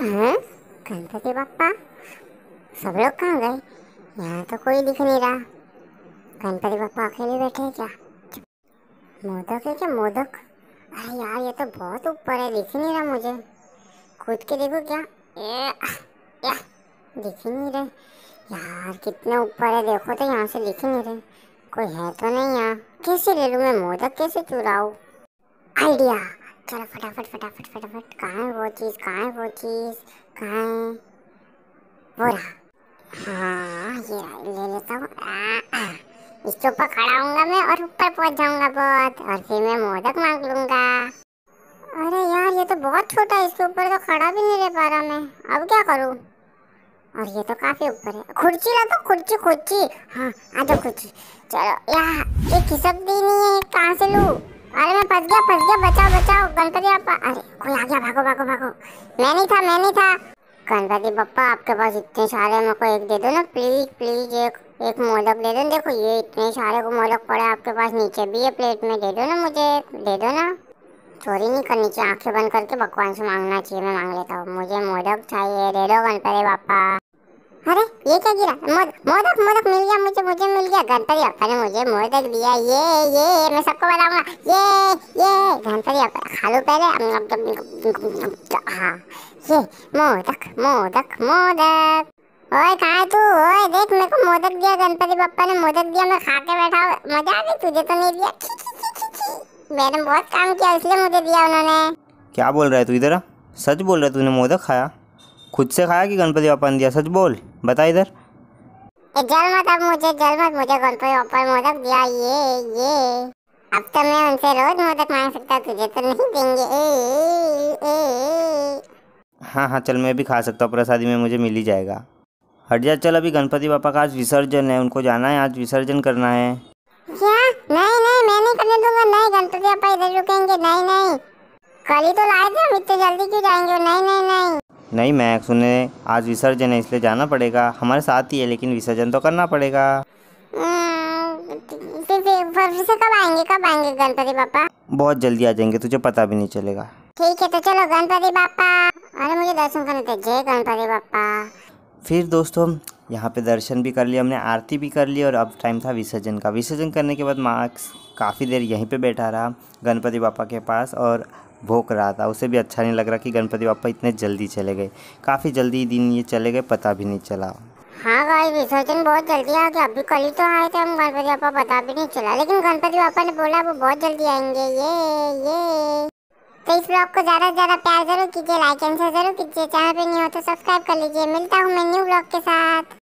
हाँ? गणपति सब लोग कहाँ गए यहाँ तो कोई दिख नहीं रहा गणपति बप्पा अकेले बैठे हैं क्या मोदक है क्या मोदक अरे यार ये तो बहुत ऊपर है दिख नहीं रहा मुझे कूद के देखो क्या ए, या, दिख नहीं रहे यार कितने ऊपर है देखो तो यहाँ से दिख नहीं रहे कोई है तो नहीं यहाँ कैसे ले लूँ मैं मोदक कैसे चुराऊँ आइडिया चलो फटाफट फटाफट फटाफट कहाँ है वो चीज़ कहाँ है वो चीज़ कहाँ है वो रहा हाँ ये ले लेता हूँ इसके ऊपर खड़ा होऊंगा मैं और ऊपर पहुँच जाऊँगा बहुत और फिर मैं मोदक मांग लूँगा अरे यार ये तो बहुत छोटा है इसके ऊपर तो खड़ा भी नहीं रह पा रहा मैं अब क्या करूँ और ये तो काफी ऊपर है खुर्ची ला तो खुर्ची खुर्ची हाँ आ जाओ खुर्ची चलो यार ये खिसक भी नहीं है कहाँ से लूँ अरे मैं फंस गया फंस गया बचाओ बचाओ गणपति पापा अरे कोई आ गया भागो भागो भागो मैं नहीं था मैं नहीं था गणपति पापा आपके पास इतने सारे मेरे को एक दे दो ना प्लीज प्लीज एक एक मोदक दे दो देखो ये इतने सारे को मोदक पड़े आपके पास नीचे भी है प्लेट में दे दो ना मुझे दे दो ना चोरी नहीं करनी चाहिए आंखें बंद करके भगवान से मांगना चाहिए मैं मांग लेता हूँ मुझे मोदक चाहिए दे दो गणपति पापा अरे ये क्या गिरा मोदक मोदक मिल गया मुझे दिया गणपति बप्पा ने मुझे मोदक दिया ये ये मैं सबको बताऊंगा ये ये गणपति बप्पा खा लो पहले हाँ ये मोदक मोदक मोदक ओए कहा तू ओए देख मेरे को मोदक दिया गणपति बप्पा ने मोदक दिया मैं खा के बैठा मजा आ गई तुझे तो नहीं दिया मैंने बहुत काम किया इसलिए मुझे दिया उन्होंने क्या बोल रहा है तू इधर सच बोल रहा है तूने मोदक खाया खुद से खाया कि गणपति बप्पा ने दिया सच बोल बता इधर ए जल मत अब मुझे जल मत मुझे कौन पर ऊपर मोदक दिया ये ये अब तो मैं उनसे रोज मोदक मांग सकता तुझे तो नहीं देंगे ए, ए, ए। हाँ हाँ चल मैं भी खा सकता हूँ प्रसादी में मुझे मिल ही जाएगा हट जा चल अभी गणपति बापा का आज विसर्जन है उनको जाना है आज विसर्जन करना है क्या नहीं नहीं मैं नहीं करने दूंगा नहीं गणपति बापा इधर रुकेंगे नहीं नहीं कल ही तो लाए थे हम इतने जल्दी क्यों जाएंगे नहीं नहीं नहीं नहीं मैक्स उन्हें आज विसर्जन है इसलिए जाना पड़ेगा हमारे साथ ही है लेकिन विसर्जन तो करना पड़ेगा हम्म, तो कब आएंगे कब आएंगे गणपति पापा बहुत जल्दी आ जाएंगे तुझे पता भी नहीं चलेगा ठीक है तो चलो गणपति पापा अरे मुझे दर्शन करने थे जय गणपति पापा फिर दोस्तों यहाँ पे दर्शन भी कर लिया हमने आरती भी कर ली और अब टाइम था विसर्जन का विसर्जन करने के बाद मार्क्स काफ़ी देर यहीं पे बैठा रहा गणपति बापा के पास और भोंक रहा था उसे भी अच्छा नहीं लग रहा कि गणपति बापा इतने जल्दी चले गए काफ़ी जल्दी दिन ये चले गए पता भी नहीं चला हाँ भाई विसर्जन बहुत जल्दी आ गया अभी कल ही तो आए थे हम गणपति पापा पता भी नहीं चला लेकिन गणपति पापा ने बोला वो बहुत जल्दी आएंगे ये ये तो इस ब्लॉग को ज़्यादा से ज़्यादा प्यार जरूर कीजिए लाइक एंड शेयर जरूर कीजिए चैनल पे नहीं हो तो सब्सक्राइब कर लीजिए मिलता हूँ मैं न्यू ब्लॉग के साथ